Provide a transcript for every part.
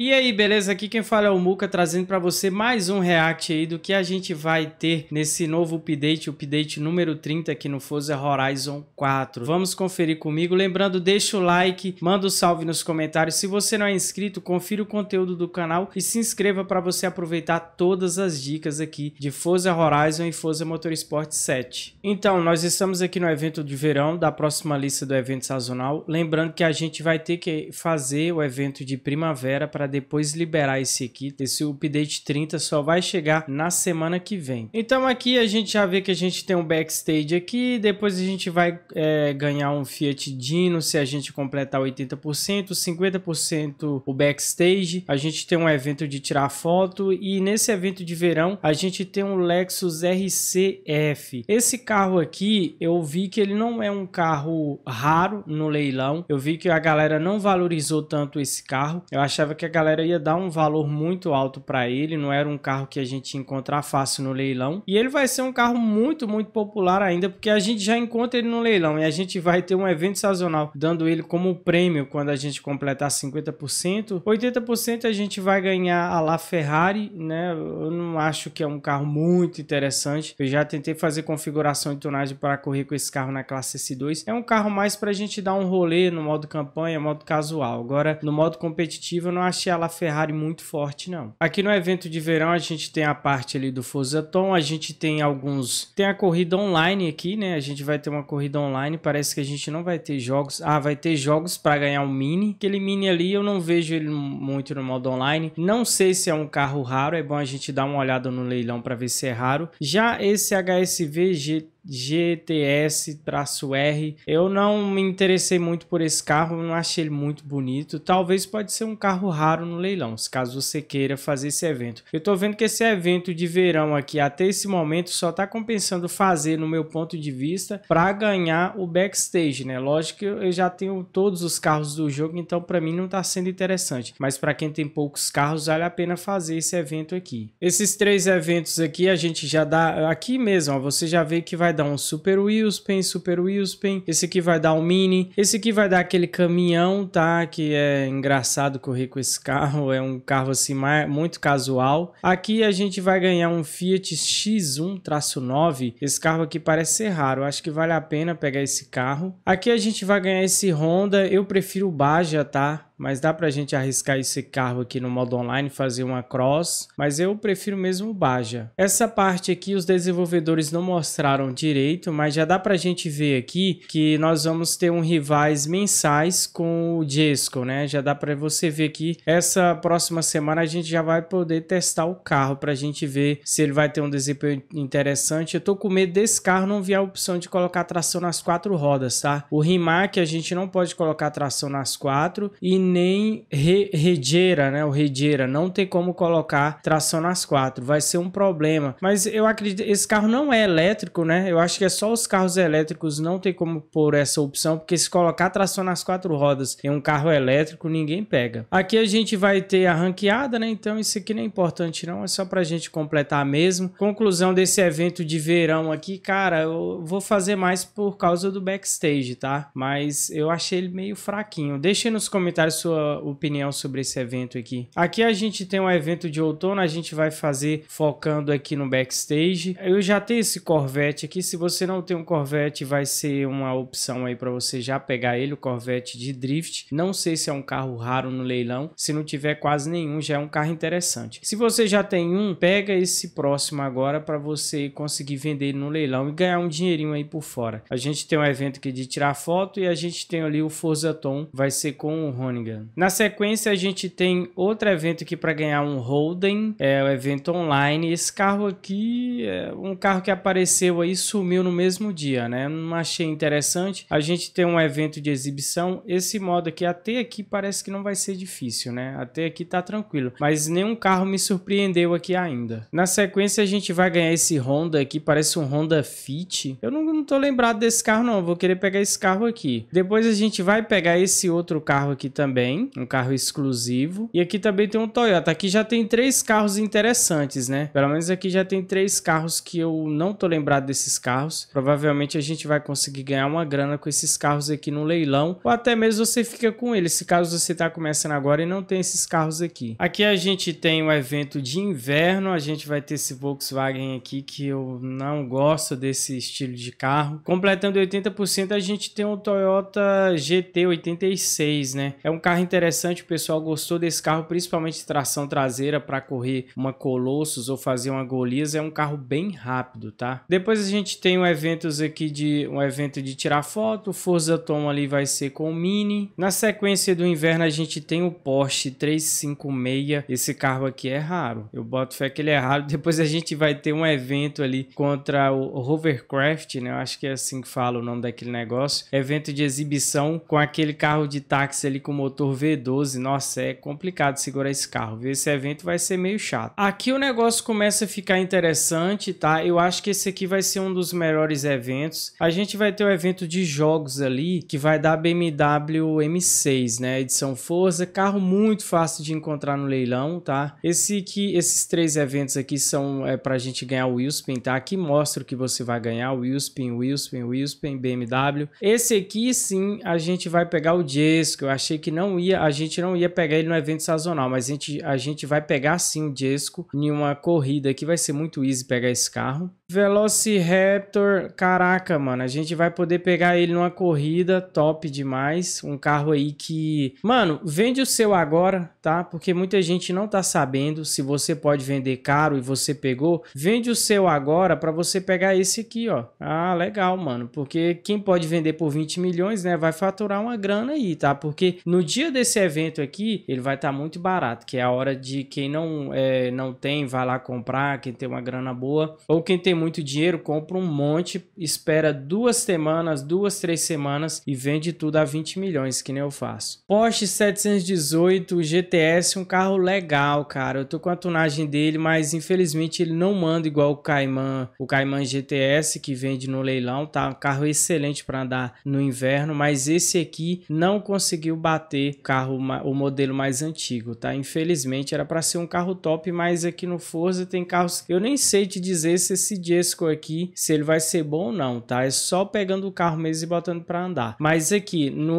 E aí, beleza? Aqui quem fala é o Muca, trazendo para você mais um react aí do que a gente vai ter nesse novo update, update número 30 aqui no Forza Horizon 4. Vamos conferir comigo, lembrando, deixa o like, manda o um salve nos comentários. Se você não é inscrito, confira o conteúdo do canal e se inscreva para você aproveitar todas as dicas aqui de Forza Horizon e Forza Motorsport 7. Então, nós estamos aqui no evento de verão, da próxima lista do evento sazonal. Lembrando que a gente vai ter que fazer o evento de primavera para depois liberar esse aqui. Esse update 30 só vai chegar na semana que vem. Então aqui a gente já vê que a gente tem um backstage aqui, depois a gente vai é, ganhar um Fiat Dino se a gente completar 80%, 50% o backstage, a gente tem um evento de tirar foto e nesse evento de verão a gente tem um Lexus RCF. Esse carro aqui eu vi que ele não é um carro raro no leilão, eu vi que a galera não valorizou tanto esse carro, eu achava que a galera ia dar um valor muito alto para ele, não era um carro que a gente ia encontrar fácil no leilão. E ele vai ser um carro muito, muito popular ainda, porque a gente já encontra ele no leilão e a gente vai ter um evento sazonal dando ele como prêmio quando a gente completar 50%. 80% a gente vai ganhar a La Ferrari, né? Eu não acho que é um carro muito interessante. Eu já tentei fazer configuração de tonagem para correr com esse carro na classe S2. É um carro mais para a gente dar um rolê no modo campanha, modo casual. Agora, no modo competitivo, eu não achei achei a Ferrari muito forte, não. Aqui no evento de verão a gente tem a parte ali do Fosaton, a gente tem alguns... Tem a corrida online aqui, né? A gente vai ter uma corrida online, parece que a gente não vai ter jogos. Ah, vai ter jogos para ganhar um Mini. Aquele Mini ali eu não vejo ele muito no modo online. Não sei se é um carro raro, é bom a gente dar uma olhada no leilão para ver se é raro. Já esse HSV GT GTS-R. Eu não me interessei muito por esse carro, não achei ele muito bonito. Talvez pode ser um carro raro no leilão, caso você queira fazer esse evento. Eu tô vendo que esse evento de verão aqui, até esse momento, só tá compensando fazer, no meu ponto de vista, para ganhar o backstage, né? Lógico que eu já tenho todos os carros do jogo, então para mim não tá sendo interessante. Mas para quem tem poucos carros, vale a pena fazer esse evento aqui. Esses três eventos aqui, a gente já dá... Aqui mesmo, ó, você já vê que vai dar um super Wilspin, super Wilspin, esse aqui vai dar um mini, esse aqui vai dar aquele caminhão, tá? Que é engraçado correr com esse carro, é um carro assim mais, muito casual. Aqui a gente vai ganhar um Fiat X1-9, esse carro aqui parece ser raro, acho que vale a pena pegar esse carro. Aqui a gente vai ganhar esse Honda, eu prefiro o Baja, tá? mas dá pra gente arriscar esse carro aqui no modo online, fazer uma cross, mas eu prefiro mesmo o Baja. Essa parte aqui os desenvolvedores não mostraram direito, mas já dá pra gente ver aqui que nós vamos ter um rivais mensais com o Jesco, né? Já dá pra você ver que essa próxima semana a gente já vai poder testar o carro pra gente ver se ele vai ter um desempenho interessante. Eu tô com medo desse carro não vir a opção de colocar tração nas quatro rodas, tá? O Rimac a gente não pode colocar tração nas quatro e nem Redeira, né? O Redeira Não tem como colocar tração nas quatro. Vai ser um problema. Mas eu acredito. Esse carro não é elétrico, né? Eu acho que é só os carros elétricos. Não tem como pôr essa opção. Porque se colocar tração nas quatro rodas em um carro elétrico, ninguém pega. Aqui a gente vai ter a ranqueada, né? Então isso aqui não é importante, não. É só pra gente completar mesmo. Conclusão desse evento de verão aqui, cara. Eu vou fazer mais por causa do backstage, tá? Mas eu achei ele meio fraquinho. Deixa nos comentários sua opinião sobre esse evento aqui. Aqui a gente tem um evento de outono, a gente vai fazer focando aqui no backstage. Eu já tenho esse Corvette aqui, se você não tem um Corvette, vai ser uma opção aí para você já pegar ele, o Corvette de drift. Não sei se é um carro raro no leilão, se não tiver quase nenhum, já é um carro interessante. Se você já tem um, pega esse próximo agora para você conseguir vender no leilão e ganhar um dinheirinho aí por fora. A gente tem um evento aqui de tirar foto e a gente tem ali o Forza Tom, vai ser com o Honig. Na sequência, a gente tem outro evento aqui para ganhar um Holden, é o um evento online. Esse carro aqui é um carro que apareceu aí sumiu no mesmo dia, né? Não achei interessante. A gente tem um evento de exibição. Esse modo aqui, até aqui parece que não vai ser difícil, né? Até aqui tá tranquilo, mas nenhum carro me surpreendeu aqui ainda. Na sequência, a gente vai ganhar esse Honda aqui, parece um Honda Fit. Eu não, não tô lembrado desse carro não, vou querer pegar esse carro aqui. Depois a gente vai pegar esse outro carro aqui também também, um carro exclusivo. E aqui também tem um Toyota. Aqui já tem três carros interessantes, né? Pelo menos aqui já tem três carros que eu não tô lembrado desses carros. Provavelmente a gente vai conseguir ganhar uma grana com esses carros aqui no leilão. Ou até mesmo você fica com eles, se caso você tá começando agora e não tem esses carros aqui. Aqui a gente tem o evento de inverno. A gente vai ter esse Volkswagen aqui que eu não gosto desse estilo de carro. Completando 80% a gente tem um Toyota GT86, né? É um carro interessante, o pessoal gostou desse carro, principalmente tração traseira para correr uma Colossus ou fazer uma Golias, é um carro bem rápido, tá? Depois a gente tem um evento aqui de um evento de tirar foto, Forza Tom ali vai ser com o Mini. Na sequência do inverno a gente tem o Porsche 356. Esse carro aqui é raro. Eu boto fé que ele é raro. Depois a gente vai ter um evento ali contra o Hovercraft, né? Eu acho que é assim que fala o nome daquele negócio. Evento de exibição com aquele carro de táxi ali com motor V12, nossa, é complicado segurar esse carro. Esse evento vai ser meio chato. Aqui o negócio começa a ficar interessante, tá? Eu acho que esse aqui vai ser um dos melhores eventos. A gente vai ter o um evento de jogos ali, que vai dar BMW M6, né? Edição Forza, carro muito fácil de encontrar no leilão, tá? Esse que esses três eventos aqui são é, pra gente ganhar o Willspin, tá? Aqui mostra o que você vai ganhar, Willspin, Willspin, Willspin, BMW. Esse aqui sim, a gente vai pegar o Jesco. Eu achei que não ia, a gente não ia pegar ele no evento sazonal, mas a gente, a gente vai pegar sim o Jesco em uma corrida que vai ser muito easy pegar esse carro. Velociraptor, caraca, mano, a gente vai poder pegar ele numa corrida top demais, um carro aí que, mano, vende o seu agora, tá? Porque muita gente não tá sabendo se você pode vender caro e você pegou, vende o seu agora para você pegar esse aqui, ó. Ah, legal, mano, porque quem pode vender por 20 milhões, né, vai faturar uma grana aí, tá? Porque no dia desse evento aqui, ele vai estar tá muito barato, que é a hora de quem não, é, não tem, vai lá comprar, quem tem uma grana boa, ou quem tem muito dinheiro, compra um monte, espera duas semanas, duas, três semanas e vende tudo a 20 milhões, que nem eu faço. Porsche 718 GTS, um carro legal, cara. Eu tô com a tunagem dele, mas infelizmente ele não manda igual o Cayman, o Cayman GTS que vende no leilão, tá? Um carro excelente para andar no inverno, mas esse aqui não conseguiu bater ter carro o modelo mais antigo, tá? Infelizmente era para ser um carro top, mas aqui no Forza tem carros. Eu nem sei te dizer se esse Jesco aqui, se ele vai ser bom ou não, tá? É só pegando o carro mesmo e botando para andar. Mas aqui no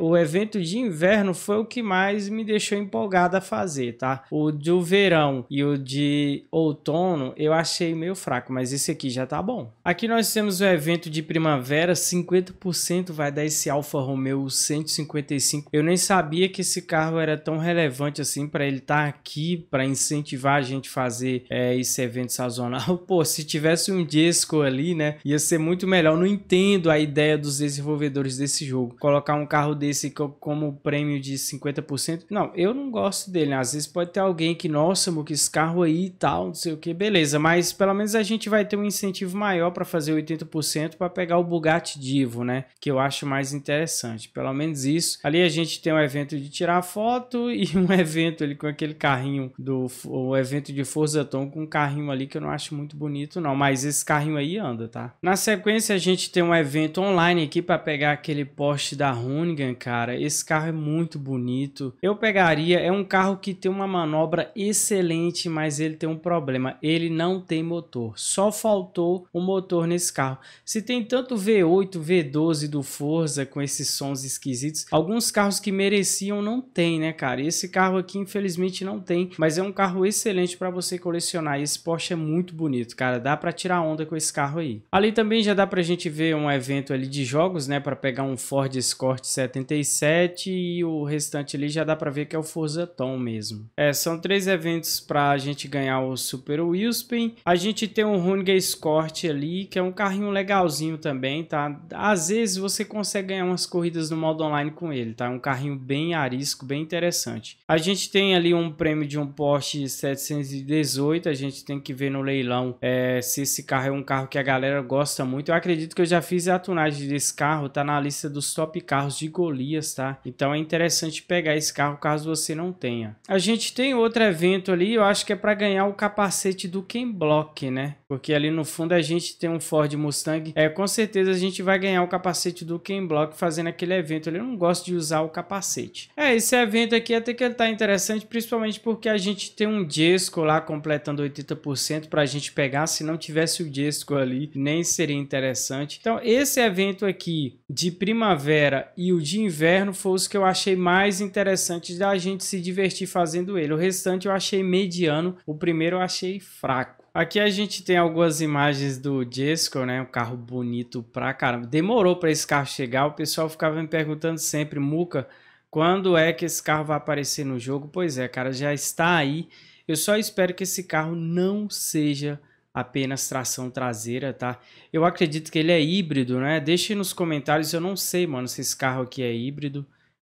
o evento de inverno foi o que mais me deixou empolgado a fazer, tá? O do verão e o de outono eu achei meio fraco, mas esse aqui já tá bom. Aqui nós temos o evento de primavera, 50% vai dar esse Alfa Romeo 155. Eu nem nem sabia que esse carro era tão relevante assim para ele estar tá aqui, para incentivar a gente a fazer é, esse evento sazonal. Pô, se tivesse um Jesco ali, né, ia ser muito melhor. não entendo a ideia dos desenvolvedores desse jogo. Colocar um carro desse como prêmio de 50%. Não, eu não gosto dele. Né? Às vezes pode ter alguém que, nossa, que esse carro aí e tal, não sei o que, beleza. Mas pelo menos a gente vai ter um incentivo maior para fazer 80% para pegar o Bugatti Divo, né? Que eu acho mais interessante. Pelo menos isso. Ali a gente tem um evento de tirar foto e um evento ali com aquele carrinho do o evento de Forza Tom com um carrinho ali que eu não acho muito bonito não, mas esse carrinho aí anda, tá? Na sequência a gente tem um evento online aqui para pegar aquele poste da Hunigan, cara. Esse carro é muito bonito. Eu pegaria, é um carro que tem uma manobra excelente, mas ele tem um problema, ele não tem motor. Só faltou o um motor nesse carro. Se tem tanto V8, V12 do Forza com esses sons esquisitos, alguns carros que mereciam não tem, né, cara? Esse carro aqui, infelizmente, não tem, mas é um carro excelente para você colecionar. Esse Porsche é muito bonito, cara. Dá para tirar onda com esse carro aí. Ali também já dá pra gente ver um evento ali de jogos, né, para pegar um Ford Escort 77 e o restante ali já dá para ver que é o Forza Tom mesmo. É, são três eventos para a gente ganhar o Super Wilspin. A gente tem um Runge Escort ali, que é um carrinho legalzinho também, tá? Às vezes você consegue ganhar umas corridas no modo online com ele, tá? Um carrinho carrinho bem arisco, bem interessante. A gente tem ali um prêmio de um Porsche 718, a gente tem que ver no leilão é, se esse carro é um carro que a galera gosta muito. Eu acredito que eu já fiz a tunagem desse carro, tá na lista dos top carros de Golias, tá? Então é interessante pegar esse carro caso você não tenha. A gente tem outro evento ali, eu acho que é para ganhar o capacete do Ken Block, né? Porque ali no fundo a gente tem um Ford Mustang. É, com certeza a gente vai ganhar o capacete do Ken Block fazendo aquele evento. Ele não gosta de usar o capacete. É, esse evento aqui até que ele tá interessante, principalmente porque a gente tem um Jesco lá completando 80% a gente pegar. Se não tivesse o Jesco ali, nem seria interessante. Então, esse evento aqui de primavera e o de inverno foi os que eu achei mais interessantes da gente se divertir fazendo ele. O restante eu achei mediano, o primeiro eu achei fraco. Aqui a gente tem algumas imagens do Jesco, né? Um carro bonito pra caramba. Demorou para esse carro chegar, o pessoal ficava me perguntando sempre, Muca, quando é que esse carro vai aparecer no jogo? Pois é, cara, já está aí. Eu só espero que esse carro não seja apenas tração traseira, tá? Eu acredito que ele é híbrido, né? Deixe nos comentários, eu não sei, mano, se esse carro aqui é híbrido.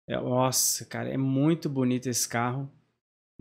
É, nossa, cara, é muito bonito esse carro.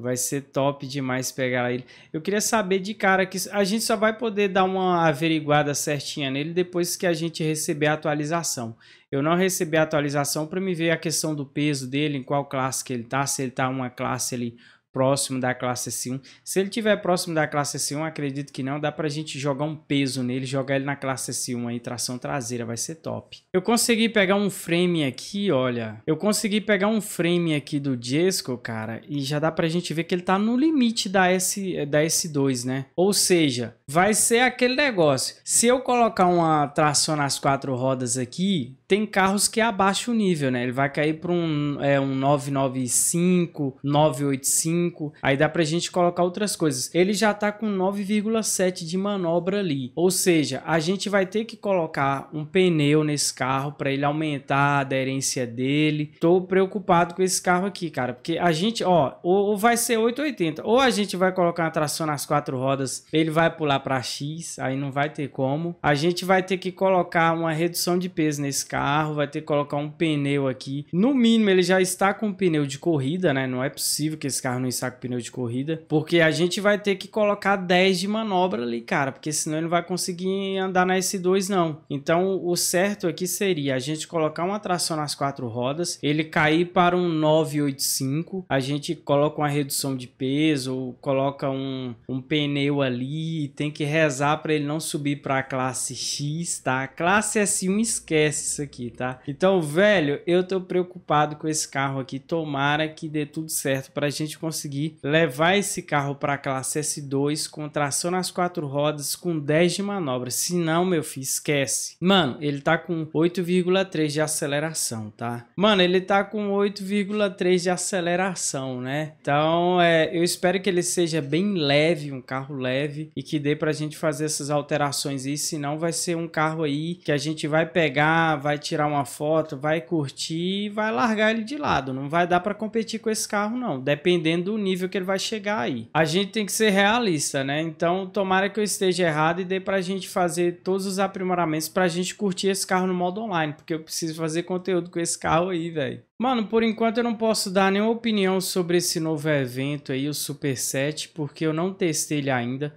Vai ser top demais pegar ele. Eu queria saber de cara que a gente só vai poder dar uma averiguada certinha nele depois que a gente receber a atualização. Eu não recebi a atualização para me ver a questão do peso dele, em qual classe que ele tá, se ele tá uma classe ali próximo da classe S1. Se ele tiver próximo da classe S1, acredito que não, dá pra gente jogar um peso nele, jogar ele na classe S1 aí, tração traseira, vai ser top. Eu consegui pegar um frame aqui, olha. Eu consegui pegar um frame aqui do Jesco, cara, e já dá pra gente ver que ele tá no limite da, S, da S2, né? Ou seja, vai ser aquele negócio. Se eu colocar uma tração nas quatro rodas aqui, tem carros que abaixam o nível, né? Ele vai cair pra um, é, um 995, 985, 5. Aí dá pra gente colocar outras coisas. Ele já tá com 9,7 de manobra ali. Ou seja, a gente vai ter que colocar um pneu nesse carro para ele aumentar a aderência dele. Tô preocupado com esse carro aqui, cara, porque a gente, ó, ou vai ser 880, ou a gente vai colocar uma tração nas quatro rodas, ele vai pular para X, aí não vai ter como. A gente vai ter que colocar uma redução de peso nesse carro, vai ter que colocar um pneu aqui. No mínimo, ele já está com um pneu de corrida, né? Não é possível que esse carro não em saco pneu de corrida, porque a gente vai ter que colocar 10 de manobra ali, cara, porque senão ele não vai conseguir andar na S2 não. Então o certo aqui seria a gente colocar uma tração nas quatro rodas, ele cair para um 985, a gente coloca uma redução de peso, coloca um, um pneu ali, tem que rezar para ele não subir para a classe X, tá? classe S1 esquece isso aqui, tá? Então, velho, eu tô preocupado com esse carro aqui, tomara que dê tudo certo para a gente conseguir conseguir levar esse carro para a classe S2 com tração nas quatro rodas com 10 de manobra. Se não, meu filho, esquece. Mano, ele tá com 8,3 de aceleração, tá? Mano, ele tá com 8,3 de aceleração, né? Então, é, eu espero que ele seja bem leve, um carro leve e que dê pra gente fazer essas alterações aí, senão vai ser um carro aí que a gente vai pegar, vai tirar uma foto, vai curtir e vai largar ele de lado. Não vai dar para competir com esse carro não, dependendo do nível que ele vai chegar aí. A gente tem que ser realista, né? Então, tomara que eu esteja errado e dê pra gente fazer todos os aprimoramentos pra gente curtir esse carro no modo online, porque eu preciso fazer conteúdo com esse carro aí, velho. Mano, por enquanto eu não posso dar nenhuma opinião sobre esse novo evento aí, o Super 7, porque eu não testei ele ainda.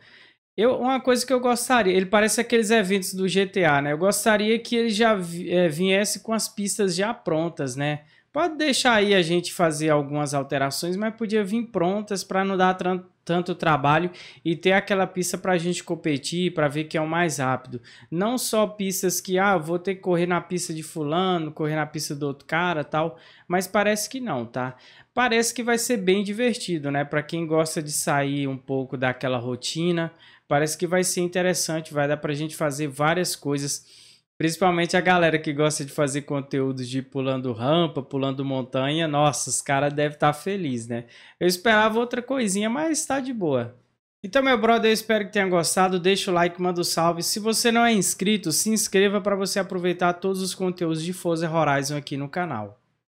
Eu, uma coisa que eu gostaria, ele parece aqueles eventos do GTA, né? Eu gostaria que ele já é, viesse com as pistas já prontas, né? Pode deixar aí a gente fazer algumas alterações, mas podia vir prontas para não dar tanto trabalho e ter aquela pista para a gente competir, para ver quem é o mais rápido. Não só pistas que, ah, vou ter que correr na pista de fulano, correr na pista do outro cara tal, mas parece que não, tá? Parece que vai ser bem divertido, né? Para quem gosta de sair um pouco daquela rotina, parece que vai ser interessante, vai dar para a gente fazer várias coisas Principalmente a galera que gosta de fazer conteúdo de pulando rampa, pulando montanha. Nossa, os caras devem estar tá felizes, né? Eu esperava outra coisinha, mas está de boa. Então, meu brother, eu espero que tenha gostado. Deixa o like, manda o um salve. Se você não é inscrito, se inscreva para você aproveitar todos os conteúdos de Forza Horizon aqui no canal.